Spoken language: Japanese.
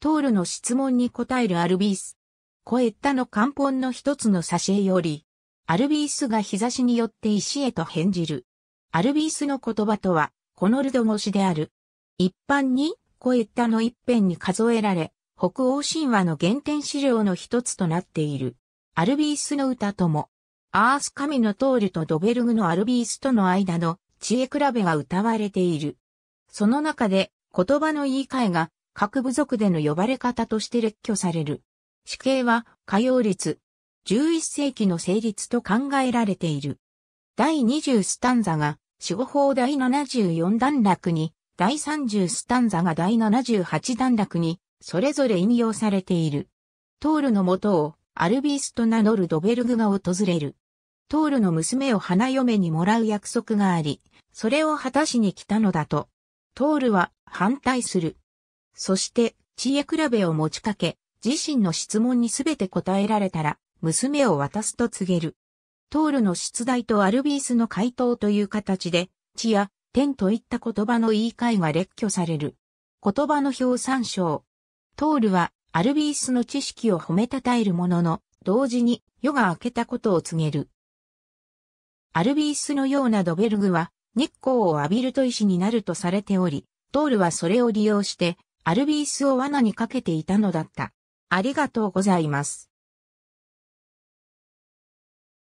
トールの質問に答えるアルビース。コエッタの漢本の一つの挿絵より、アルビースが日差しによって石へと変じる。アルビースの言葉とは、コノルド語詞である。一般に、コエッタの一辺に数えられ、北欧神話の原点資料の一つとなっている。アルビースの歌とも、アース神のトールとドベルグのアルビースとの間の知恵比べが歌われている。その中で、言葉の言い換えが各部族での呼ばれ方として列挙される。死刑は、可用率、11世紀の成立と考えられている。第20スタンザが、死後法第74段落に、第30スタンザが第78段落に、それぞれ引用されている。トールのもとを、アルビースと名乗るドベルグが訪れる。トールの娘を花嫁にもらう約束があり、それを果たしに来たのだと。トールは反対する。そして、知恵比べを持ちかけ、自身の質問にすべて答えられたら、娘を渡すと告げる。トールの出題とアルビースの回答という形で、知や天といった言葉の言い換えが列挙される。言葉の表参照。トールはアルビースの知識を褒めたたえるものの、同時に夜が明けたことを告げる。アルビースのようなドベルグは日光を浴びると石になるとされており、トールはそれを利用してアルビースを罠にかけていたのだった。ありがとうございます。